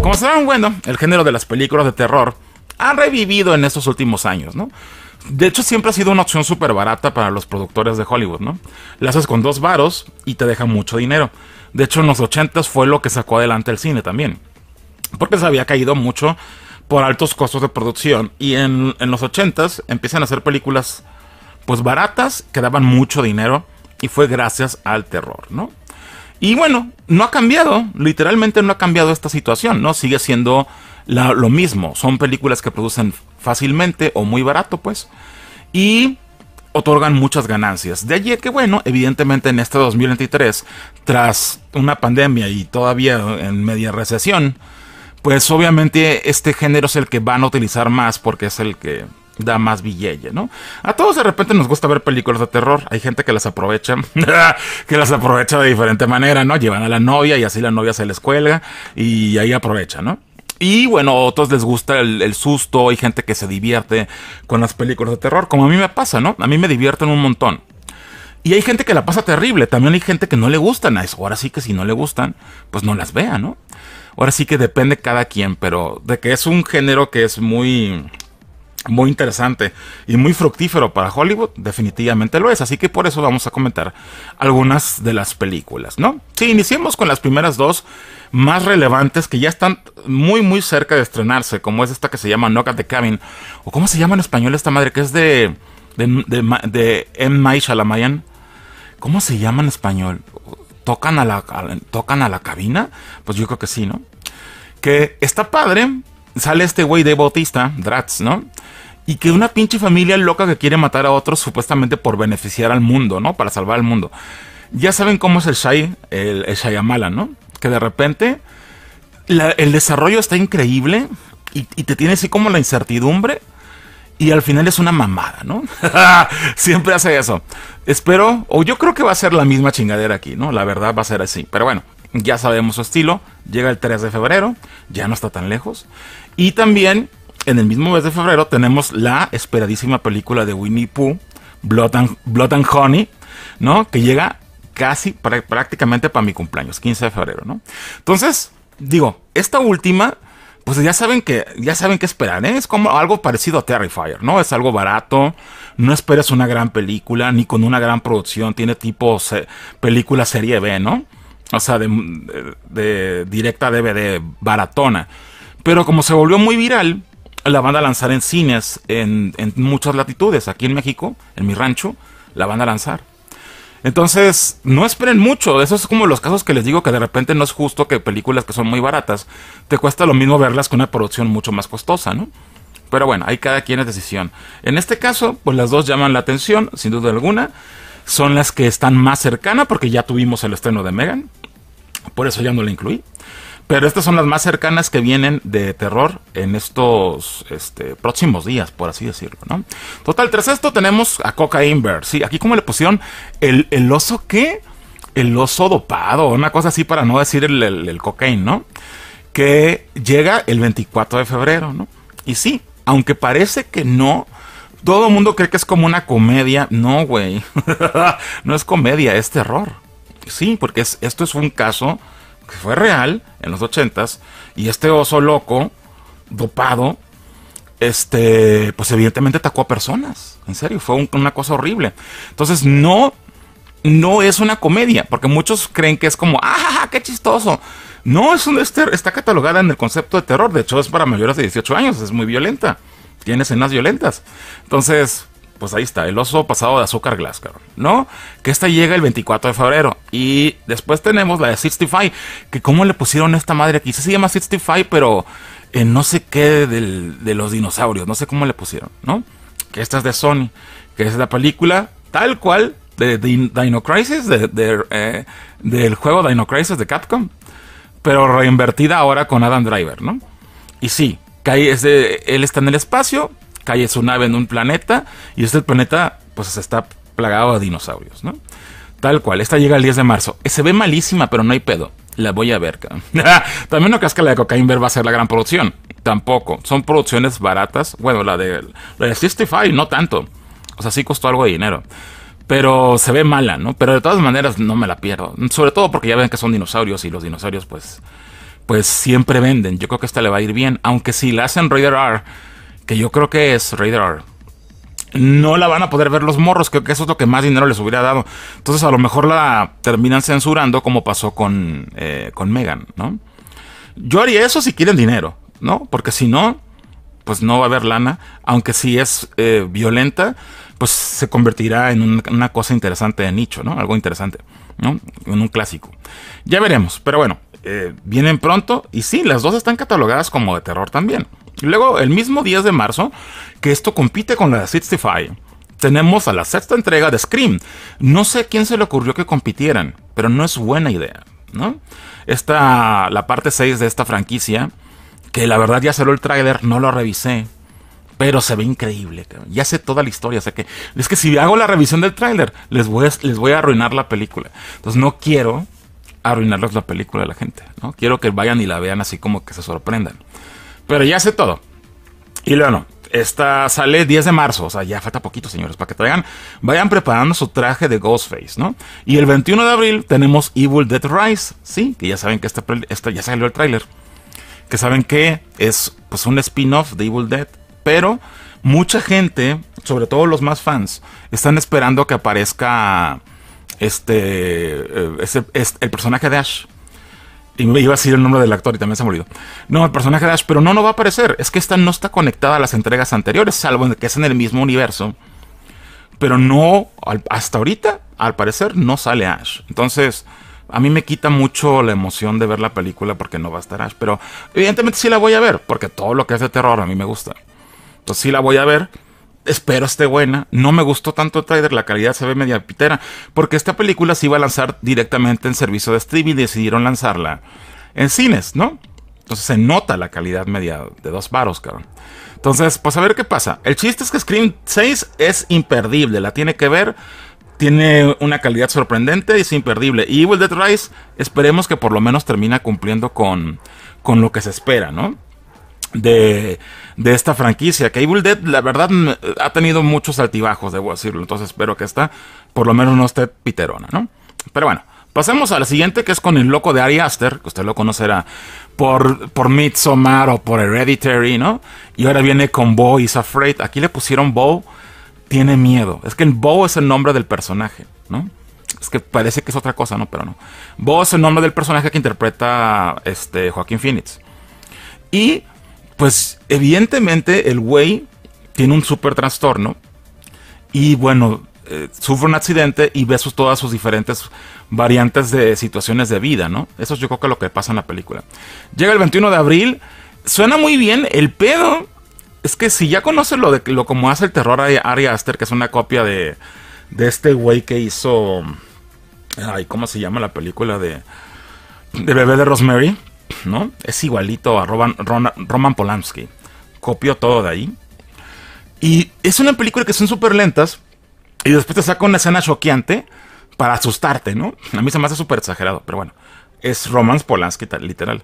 Como se dan bueno, el género de las películas de terror ha revivido en estos últimos años, ¿no? De hecho, siempre ha sido una opción súper barata para los productores de Hollywood, ¿no? La haces con dos varos y te deja mucho dinero. De hecho, en los 80 fue lo que sacó adelante el cine también porque se había caído mucho por altos costos de producción. Y en, los 80s empiezan a hacer películas pues baratas que daban mucho dinero y fue gracias al terror, ¿no? Y bueno, no ha cambiado, literalmente no ha cambiado esta situación, ¿no? Sigue siendo lo mismo, son películas que producen fácilmente o muy barato, pues, y otorgan muchas ganancias. De allí que, bueno, evidentemente en este 2023, tras una pandemia y todavía en media recesión, pues obviamente este género es el que van a utilizar más porque es el que da más billete, ¿no? A todos de repente nos gusta ver películas de terror. Hay gente que las aprovecha, que las aprovecha de diferente manera, ¿no? Llevan a la novia y así la novia se les cuelga y ahí aprovecha, ¿no? Y bueno, a otros les gusta el, susto, hay gente que se divierte con las películas de terror, como a mí me pasa, ¿no? A mí me divierten un montón. Y hay gente que la pasa terrible, también hay gente que no le gustan, a ah, eso. ahora sí que si no le gustan, pues no las vea, ¿no? ahora sí que depende cada quien, pero de que es un género que es muy muy interesante y muy fructífero para Hollywood, definitivamente lo es, así que por eso vamos a comentar algunas de las películas, ¿no? Sí, iniciemos con las primeras dos más relevantes que ya están muy muy cerca de estrenarse, como es esta que se llama Knock at the Cabin, o cómo se llama en español esta madre que es de de, de, de M. Night Shyamalan. ¿Cómo se llama en español? tocan a la, tocan a la cabina. Pues yo creo que sí, ¿no? Que está padre. Sale este güey de Bautista, Dratz, ¿no? Y que una pinche familia loca que quiere matar a otros supuestamente por beneficiar al mundo, ¿no? Para salvar al mundo. Ya saben cómo es el Shai, el, Shyamala, ¿no? Que de repente el desarrollo está increíble y, y te tiene así como la incertidumbre y al final es una mamada, ¿no? Siempre hace eso. Espero, o yo creo que va a ser la misma chingadera aquí, ¿no? La verdad va a ser así. Pero bueno, ya sabemos su estilo. Llega el 3 de febrero, ya no está tan lejos. Y también, en el mismo mes de febrero, tenemos la esperadísima película de Winnie Pooh, Blood and, and Honey, ¿no? Que llega casi prácticamente para mi cumpleaños, 15 de febrero, ¿no? Entonces, digo, esta última pues ya saben que ya saben qué esperar, ¿eh? es como algo parecido a Terrifier, ¿no? Es algo barato, no esperes una gran película ni con una gran producción, tiene tipo película serie B, ¿no? O sea, de, directa DVD baratona. Pero como se volvió muy viral, la van a lanzar en cines en muchas latitudes. Aquí en México, en mi rancho, la van a lanzar. Entonces, no esperen mucho. Eso es como los casos que les digo que de repente no es justo que películas que son muy baratas te cuesta lo mismo verlas con una producción mucho más costosa, ¿no? Pero bueno, hay cada quien es decisión. En este caso, pues las dos llaman la atención, sin duda alguna. Son las que están más cercanas porque ya tuvimos el estreno de Megan. Por eso ya no la incluí. Pero estas son las más cercanas que vienen de terror en estos este, próximos días, por así decirlo, ¿no? Total, tras esto tenemos a Coca Bear. Sí, aquí como le pusieron el, oso ¿qué? El oso dopado, una cosa así para no decir el, el, cocaine, ¿no? Que llega el 24 de febrero, ¿no? Y sí, aunque parece que no, todo el mundo cree que es como una comedia. No, güey. no es comedia, es terror. Sí, porque esto es un caso que fue real en los ochentas, y este oso loco, dopado, este, pues evidentemente atacó a personas, en serio, fue una cosa horrible. Entonces no, no es una comedia, porque muchos creen que es como, ¡ah, qué chistoso! No, es este, está catalogada en el concepto de terror, de hecho es para mayores de 18 años, es muy violenta, tiene escenas violentas. Entonces, pues ahí está, el oso pasado de azúcar glass, ¿no? Que esta llega el 24 de febrero. Y después tenemos la de 65, que cómo le pusieron esta madre aquí. Se llama 65, pero eh, no sé qué de los dinosaurios, no sé cómo le pusieron, ¿no? Que esta es de Sony, que es la película tal cual de, Dino Crisis, eh, del juego Dino Crisis de Capcom, pero reinvertida ahora con Adam Driver, ¿no? Y sí, que ahí es de, él está en el espacio, cae su nave en un planeta y este planeta pues está plagado de dinosaurios, ¿no? Tal cual, esta llega el 10 de marzo. Eh, se ve malísima, pero no hay pedo. La voy a ver. También no que la de Cocaine va a ser la gran producción. Tampoco. Son producciones baratas. Bueno, la de, la de 65 no tanto. O sea, sí costó algo de dinero. Pero se ve mala, ¿no? Pero de todas maneras no me la pierdo. Sobre todo porque ya ven que son dinosaurios y los dinosaurios pues pues siempre venden. Yo creo que esta le va a ir bien. Aunque si la hacen Raider R que yo creo que es Radar. No la van a poder ver los morros, creo que eso es lo que más dinero les hubiera dado. Entonces a lo mejor la terminan censurando como pasó con, eh, Megan, ¿no? Yo haría eso si quieren dinero, ¿no? Porque si no, pues no va a haber lana. Aunque si es eh, violenta, pues se convertirá en una cosa interesante de nicho, ¿no? Algo interesante, ¿no? En un clásico. Ya veremos, pero bueno, eh, vienen pronto y sí, las dos están catalogadas como de terror también. Y luego, el mismo 10 de marzo, que esto compite con la de 65, tenemos a la sexta entrega de Scream. No sé quién se le ocurrió que compitieran, pero no es buena idea, ¿no? Esta, la parte 6 de esta franquicia, que la verdad ya salió el trailer, no lo revisé, pero se ve increíble. Ya sé toda la historia. sé que es que si hago la revisión del tráiler, les voy, a, les voy a arruinar la película. Entonces no quiero arruinarles la película a la gente. ¿no? Quiero que vayan y la vean así como que se sorprendan. Pero ya sé todo. Y luego Esta sale 10 de marzo, o sea, ya falta poquito, señores, para que traigan, vayan preparando su traje de Ghostface, ¿no? Y el 21 de abril tenemos Evil Dead Rise, sí, que ya saben que este, este ya salió el tráiler, que saben que es pues un spin-off de Evil Dead, pero mucha gente, sobre todo los más fans, están esperando que aparezca este, eh, el personaje de Ash. Y me iba a decir el nombre del actor y también se ha No, el personaje de Ash, pero no, no va a aparecer. Es que esta no está conectada a las entregas anteriores, salvo que es en el mismo universo. Pero no, hasta ahorita, al parecer, no sale Ash. Entonces, a mí me quita mucho la emoción de ver la película porque no va a estar Ash. Pero evidentemente sí la voy a ver, porque todo lo que es de terror a mí me gusta. Entonces sí la voy a ver, espero esté buena. No me gustó tanto el trailer, la calidad se ve media pitera, porque esta película se iba a lanzar directamente en servicio de streaming y decidieron lanzarla en cines, ¿no? Entonces se nota la calidad media de dos baros, cabrón. Entonces, pues a ver qué pasa. El chiste es que Scream 6 es imperdible, la tiene que ver. Tiene una calidad sorprendente y es imperdible. Y Evil Dead Rise, esperemos que por lo menos termina cumpliendo con, con lo que se espera, ¿no? de, esta franquicia. Que Evil Dead, la verdad, ha tenido muchos altibajos, debo decirlo. Entonces espero que esta, por lo menos no esté piterona, ¿no? Pero bueno, pasemos a la siguiente, que es con el loco de Ari Aster, que usted lo conocerá por, por Midsommar o por Hereditary, ¿no? Y ahora viene con Bo is Afraid. Aquí le pusieron Bo tiene miedo. Es que Bo es el nombre del personaje, ¿no? Es que parece que es otra cosa, ¿no? Pero no. Bo es el nombre del personaje que interpreta este, Joaquín Phoenix. Y pues evidentemente el güey tiene un súper trastorno y bueno, eh, sufre un accidente y ve todas sus diferentes variantes de situaciones de vida, ¿no? Eso yo creo que lo que pasa en la película. Llega el 21 de abril, suena muy bien, el pedo es que si ya conoces lo de lo como hace el terror a Ari Aster, que es una copia de, de este güey que hizo... Ay, ¿cómo se llama la película de... De Bebé de Rosemary? Es igualito a Roman, Polanski. Copió todo de ahí. Y es una película que son súper lentas. Y después te saca una escena choqueante para asustarte, ¿no? A mí se me hace súper exagerado, pero bueno. Es Roman Polanski, literal.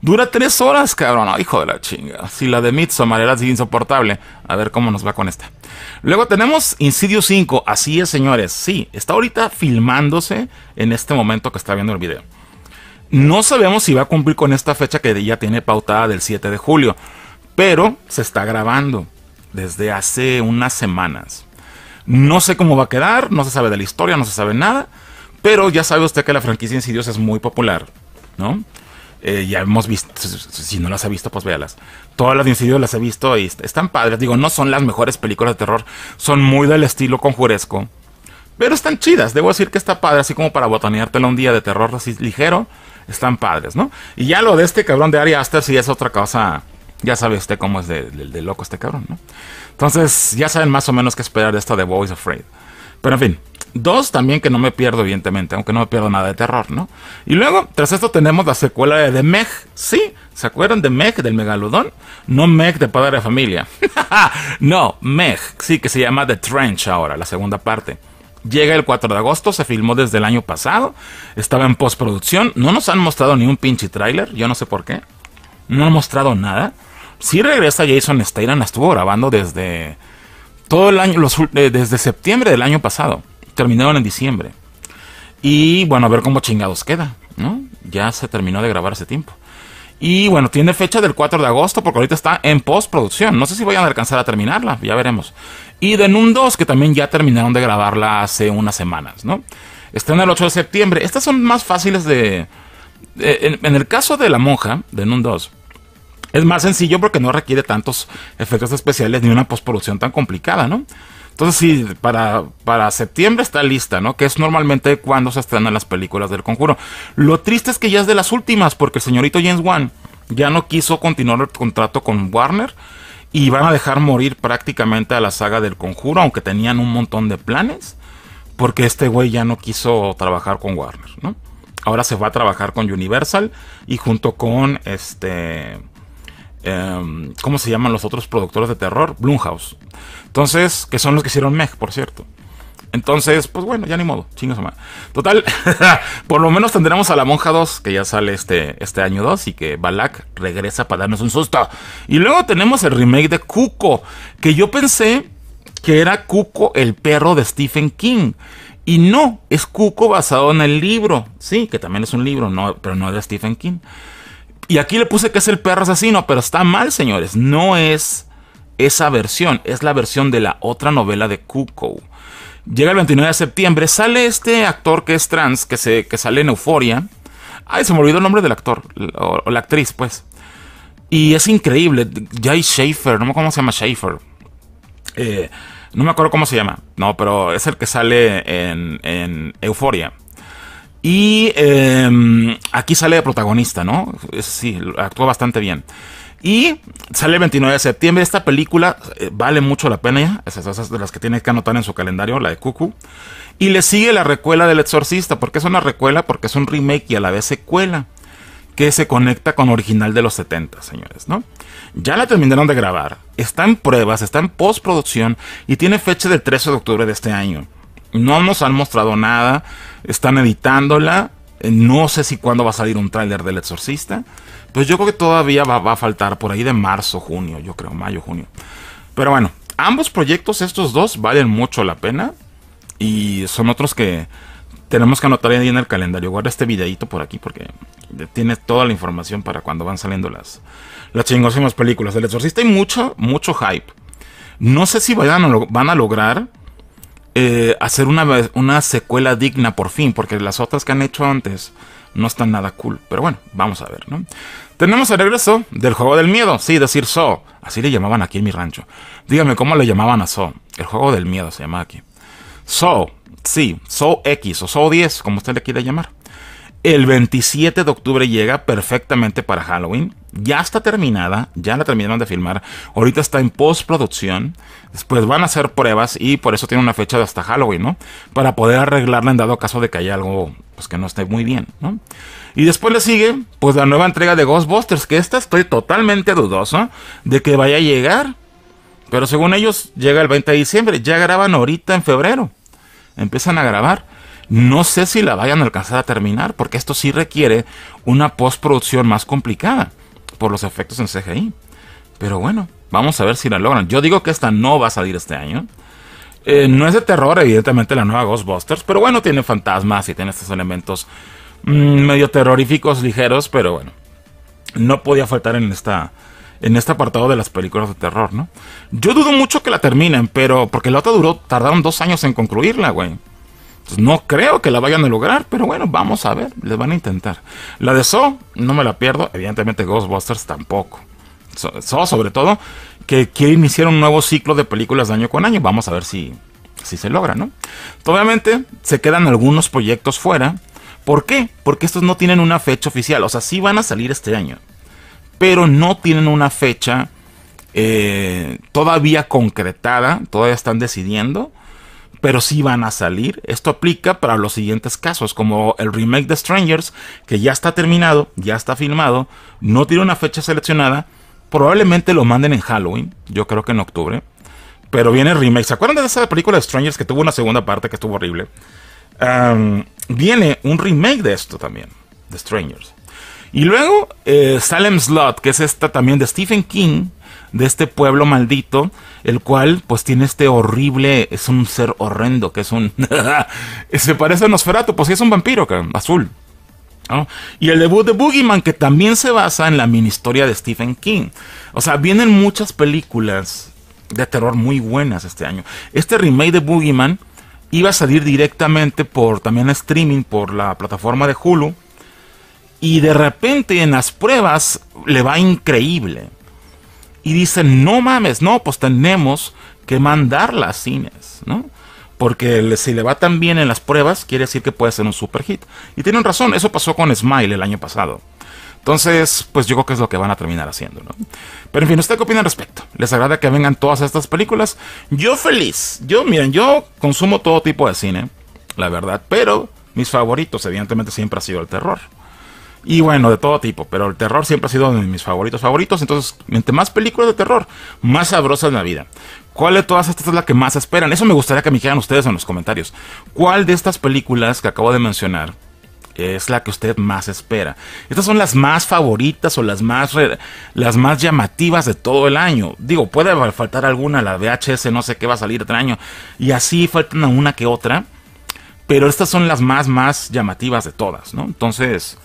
Dura tres horas, cabrón. hijo de la chinga. Si la de Midsommar era insoportable, a ver cómo nos va con esta. Luego tenemos Insidio 5. Así es, señores. Sí, está ahorita filmándose en este momento que está viendo el video. No sabemos si va a cumplir con esta fecha que ya tiene pautada del 7 de julio, pero se está grabando desde hace unas semanas. No sé cómo va a quedar, no se sabe de la historia, no se sabe nada, pero ya sabe usted que la franquicia insidios es muy popular, ¿no? Eh, ya hemos visto, si no las ha visto, pues véalas. Todas las de insidios las he visto y están padres. Digo, no son las mejores películas de terror, son muy del estilo conjuresco, pero están chidas. Debo decir que está padre, así como para botaneártela un día de terror así ligero están padres, ¿no? Y ya lo de este cabrón de Ari Aster sí es otra cosa. Ya sabe usted cómo es de, loco este cabrón, ¿no? Entonces, ya saben más o menos qué esperar de esta de Boys Afraid. Pero en fin, dos también que no me pierdo, evidentemente, aunque no me pierdo nada de terror, ¿no? Y luego, tras esto, tenemos la secuela de The Meg. Sí, ¿se acuerdan de Meg del Megalodón? No Meg de Padre de Familia. no, Meg, sí, que se llama The Trench ahora, la segunda parte. Llega el 4 de agosto, se filmó desde el año pasado, estaba en postproducción, no nos han mostrado ni un pinche tráiler, yo no sé por qué, no han mostrado nada. Si regresa Jason Statham, estuvo grabando desde todo el año, eh, desde septiembre del año pasado, terminaron en diciembre. Y bueno, a ver cómo chingados queda, Ya se terminó de grabar ese tiempo. Y bueno, tiene fecha del 4 de agosto porque ahorita está en postproducción. No sé si voy a alcanzar a terminarla, ya veremos. Y de nun 2, que también ya terminaron de grabarla hace unas semanas, ¿no? Están el 8 de septiembre. Estas son más fáciles de... Eh, en, el caso de La Monja, de Nun 2, es más sencillo porque no requiere tantos efectos especiales ni una postproducción tan complicada, ¿no? Entonces sí, para, para septiembre está lista, ¿no? Que es normalmente cuando se estrenan las películas del conjuro. Lo triste es que ya es de las últimas, porque el señorito James Wan ya no quiso continuar el contrato con Warner y van a dejar morir prácticamente a la saga del conjuro, aunque tenían un montón de planes, porque este güey ya no quiso trabajar con Warner, ¿no? Ahora se va a trabajar con Universal y junto con este Em, ¿cómo se llaman los otros productores de terror? Blumhouse. Entonces, que son los que hicieron Meg, por cierto. Entonces, pues bueno, ya ni modo, chingos Total, por lo menos tendremos a la Monja 2, que ya sale este, este año 2 y que Balak regresa para darnos un susto. Y luego tenemos el remake de Cuco, que yo pensé que era Cuco el perro de Stephen King. Y no, es Cuco basado en el libro, sí, que también es un libro, no, pero no de Stephen King. Y aquí le puse que es el perro asesino, pero está mal, señores. No es esa versión, es la versión de la otra novela de Cuco. Llega el 29 de septiembre, sale este actor que es trans, que, se, que sale en Euforia. Ay, se me olvidó el nombre del actor, o, la actriz, pues. Y es increíble. Jay Schaefer, no me acuerdo cómo se llama Schaefer. Eh, no me acuerdo cómo se llama. No, pero es el que sale en, en Euforia. Y em, aquí sale de protagonista, ¿no? Sí, actuó bastante bien. Y sale el 29 de septiembre. Esta película eh, vale mucho la pena. ¿eh? Esas, esas de las que tiene que anotar en su calendario, la de Cuckoo. Y le sigue la recuela del Exorcista. ¿Por qué es una recuela? Porque es un remake y a la vez secuela. Que se conecta con original de los 70, señores, ¿no? Ya la terminaron de grabar. Está en pruebas, está en postproducción y tiene fecha del 13 de octubre de este año. No nos han mostrado nada están editándola. Eh, no sé si cuándo va a salir un tráiler del Exorcista. Pues yo creo que todavía va, a faltar por ahí de marzo, junio, yo creo, mayo, junio. Pero bueno, ambos proyectos, estos dos, valen mucho la pena. Y son otros que tenemos que anotar ahí en el calendario. Guarda este videito por aquí porque tiene toda la información para cuando van saliendo las, las películas del Exorcista. Hay mucho, mucho hype. No sé si van a lograr eh, hacer una, una secuela digna por fin, porque las otras que han hecho antes no están nada cool. Pero bueno, vamos a ver, ¿no? Tenemos el regreso del juego del miedo, sí, decir So. Así le llamaban aquí en mi rancho. Dígame cómo le llamaban a So. El juego del miedo se llama aquí. So, sí, So X o So 10, como usted le quiera llamar. El 27 de octubre llega perfectamente para Halloween. Ya está terminada, ya la terminaron de filmar. Ahorita está en postproducción. Después van a hacer pruebas y por eso tiene una fecha de hasta Halloween, ¿no? Para poder arreglarla en dado caso de que haya algo pues, que no esté muy bien, ¿no? Y después le sigue pues la nueva entrega de Ghostbusters, que esta estoy totalmente dudoso de que vaya a llegar. Pero según ellos llega el 20 de diciembre, ya graban ahorita en febrero. Empiezan a grabar. No sé si la vayan a alcanzar a terminar, porque esto sí requiere una postproducción más complicada por los efectos en CGI. Pero bueno, vamos a ver si la logran. Yo digo que esta no va a salir este año. Eh, no es de terror, evidentemente, la nueva Ghostbusters, pero bueno, tiene fantasmas y tiene estos elementos mm, medio terroríficos, ligeros, pero bueno, no podía faltar en esta, en este apartado de las películas de terror, ¿no? Yo dudo mucho que la terminen, pero porque la otra duró, tardaron dos años en concluirla, güey. Pues, no creo que la vayan a lograr, pero bueno, vamos a ver, les van a intentar. La de So, no me la pierdo, evidentemente Ghostbusters tampoco. So, sobre todo, que quiere iniciar un nuevo ciclo de películas de año con año, vamos a ver si, si se logra, ¿no? Obviamente se quedan algunos proyectos fuera. ¿Por qué? Porque estos no tienen una fecha oficial, o sea, sí van a salir este año, pero no tienen una fecha eh, todavía concretada, todavía están decidiendo pero sí van a salir. Esto aplica para los siguientes casos, como el remake de Strangers, que ya está terminado, ya está filmado, no tiene una fecha seleccionada. Probablemente lo manden en Halloween, yo creo que en octubre. Pero viene el remake. ¿Se acuerdan de esa película de Strangers que tuvo una segunda parte que estuvo horrible? viene un remake de esto también, de Strangers. Y luego eh, Salem's Salem Slot, que es esta también de Stephen King, de este pueblo maldito, el cual pues tiene este horrible, es un ser horrendo, que es un... se parece a Nosferatu, pues sí es un vampiro, azul. Y el debut de Boogeyman, que también se basa en la mini historia de Stephen King. O sea, vienen muchas películas de terror muy buenas este año. Este remake de Boogeyman iba a salir directamente por también streaming por la plataforma de Hulu. Y de repente en las pruebas le va increíble y dicen, no mames, no, pues tenemos que mandarla a cines, ¿no? Porque si le va tan bien en las pruebas, quiere decir que puede ser un super hit. Y tienen razón, eso pasó con Smile el año pasado. Entonces, pues yo creo que es lo que van a terminar haciendo, ¿no? Pero en fin, ¿usted qué opina al respecto? ¿Les agrada que vengan todas estas películas? Yo feliz. Yo, miren, yo consumo todo tipo de cine, la verdad. Pero mis favoritos, evidentemente, siempre ha sido el terror. Y bueno, de todo tipo, pero el terror siempre ha sido uno de mis favoritos favoritos. Entonces, entre más películas de terror, más sabrosas en la vida. ¿Cuál de todas estas es la que más esperan? Eso me gustaría que me dijeran ustedes en los comentarios. ¿Cuál de estas películas que acabo de mencionar es la que usted más espera? Estas son las más favoritas o las más, las más llamativas de todo el año. Digo, puede faltar alguna, la VHS, no sé qué va a salir otro año. Y así faltan una que otra. Pero estas son las más, más llamativas de todas, ¿no? Entonces...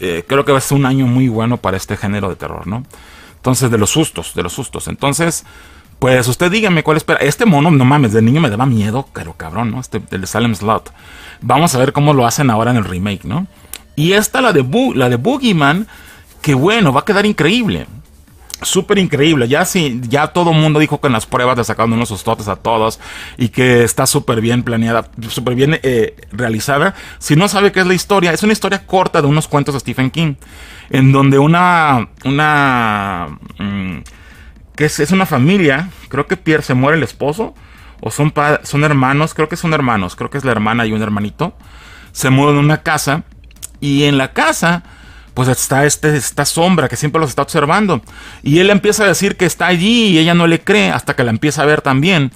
Eh, creo que va a ser un año muy bueno para este género de terror, ¿no? Entonces, de los sustos, de los sustos. Entonces, pues usted dígame cuál espera. Este mono, no mames, de niño me daba miedo, pero cabrón, ¿no? Este, de Salem Slot. Vamos a ver cómo lo hacen ahora en el remake, ¿no? Y esta, la de, la de Boogeyman, que bueno, va a quedar increíble súper increíble. Ya sí, ya todo el mundo dijo que en las pruebas le sacaron unos sustotes a todos y que está súper bien planeada, súper bien eh, realizada. Si no sabe qué es la historia, es una historia corta de unos cuentos de Stephen King, en donde una, una, mm, que es, es, una familia, creo que Pierre se muere el esposo, o son, son hermanos, creo que son hermanos, creo que es la hermana y un hermanito, se mudan a una casa y en la casa pues está este, esta sombra que siempre los está observando. Y él empieza a decir que está allí y ella no le cree hasta que la empieza a ver también.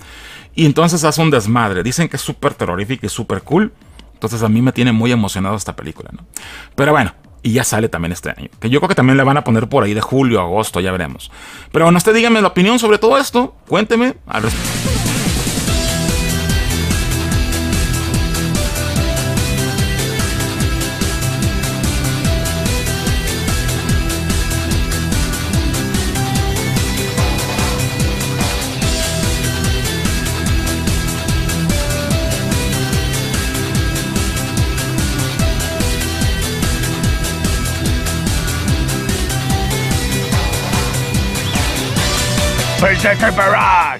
Y entonces hace un desmadre. Dicen que es súper terrorífico y súper cool. Entonces a mí me tiene muy emocionado esta película, ¿no? Pero bueno, y ya sale también este año. Que yo creo que también la van a poner por ahí de julio, agosto, ya veremos. Pero bueno, usted dígame la opinión sobre todo esto. Cuénteme al respecto. Center Barrage!